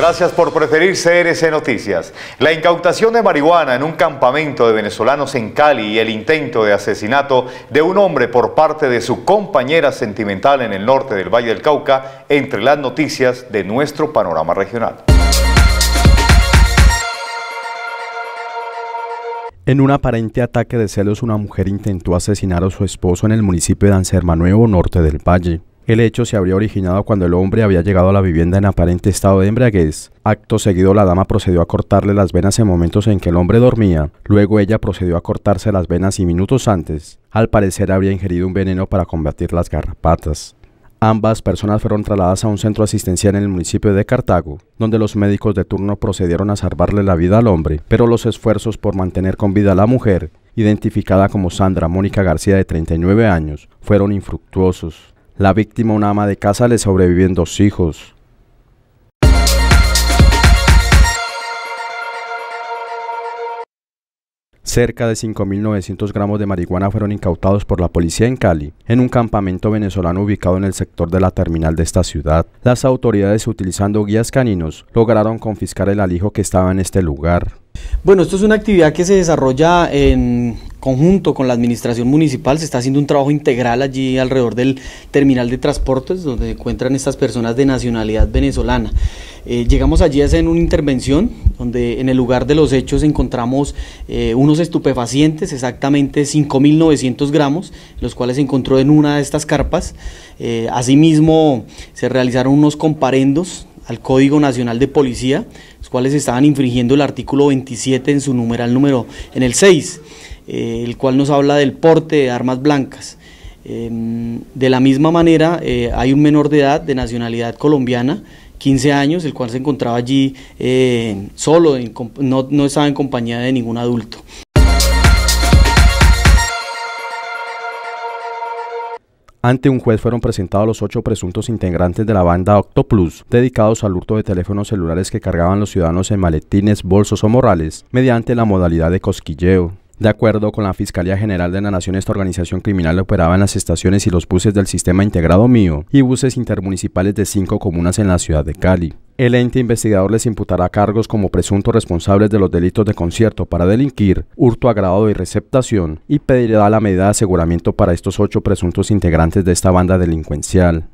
Gracias por preferir CRC Noticias. La incautación de marihuana en un campamento de venezolanos en Cali y el intento de asesinato de un hombre por parte de su compañera sentimental en el norte del Valle del Cauca, entre las noticias de nuestro panorama regional. En un aparente ataque de celos, una mujer intentó asesinar a su esposo en el municipio de Anserma Nuevo, norte del Valle. El hecho se habría originado cuando el hombre había llegado a la vivienda en aparente estado de embriaguez. Acto seguido la dama procedió a cortarle las venas en momentos en que el hombre dormía. Luego ella procedió a cortarse las venas y minutos antes, al parecer habría ingerido un veneno para combatir las garrapatas. Ambas personas fueron trasladadas a un centro asistencial en el municipio de Cartago, donde los médicos de turno procedieron a salvarle la vida al hombre, pero los esfuerzos por mantener con vida a la mujer, identificada como Sandra Mónica García de 39 años, fueron infructuosos. La víctima, una ama de casa, le sobreviven dos hijos. Cerca de 5.900 gramos de marihuana fueron incautados por la policía en Cali, en un campamento venezolano ubicado en el sector de la terminal de esta ciudad. Las autoridades, utilizando guías caninos, lograron confiscar el alijo que estaba en este lugar. Bueno, esto es una actividad que se desarrolla en conjunto con la administración municipal, se está haciendo un trabajo integral allí alrededor del terminal de transportes donde se encuentran estas personas de nacionalidad venezolana. Eh, llegamos allí a hacer una intervención donde en el lugar de los hechos encontramos eh, unos estupefacientes, exactamente 5.900 gramos, los cuales se encontró en una de estas carpas. Eh, asimismo, se realizaron unos comparendos al Código Nacional de Policía, cuales estaban infringiendo el artículo 27 en su numeral número, en el 6, eh, el cual nos habla del porte de armas blancas. Em, de la misma manera, eh, hay un menor de edad de nacionalidad colombiana, 15 años, el cual se encontraba allí eh, solo, no estaba en compañía de ningún adulto. Ante un juez fueron presentados los ocho presuntos integrantes de la banda Octoplus, dedicados al hurto de teléfonos celulares que cargaban los ciudadanos en maletines, bolsos o morrales, mediante la modalidad de cosquilleo. De acuerdo con la Fiscalía General de la Nación, esta organización criminal operaba en las estaciones y los buses del sistema integrado mío y buses intermunicipales de cinco comunas en la ciudad de Cali. El ente investigador les imputará cargos como presuntos responsables de los delitos de concierto para delinquir, hurto agravado y receptación, y pedirá la medida de aseguramiento para estos ocho presuntos integrantes de esta banda delincuencial.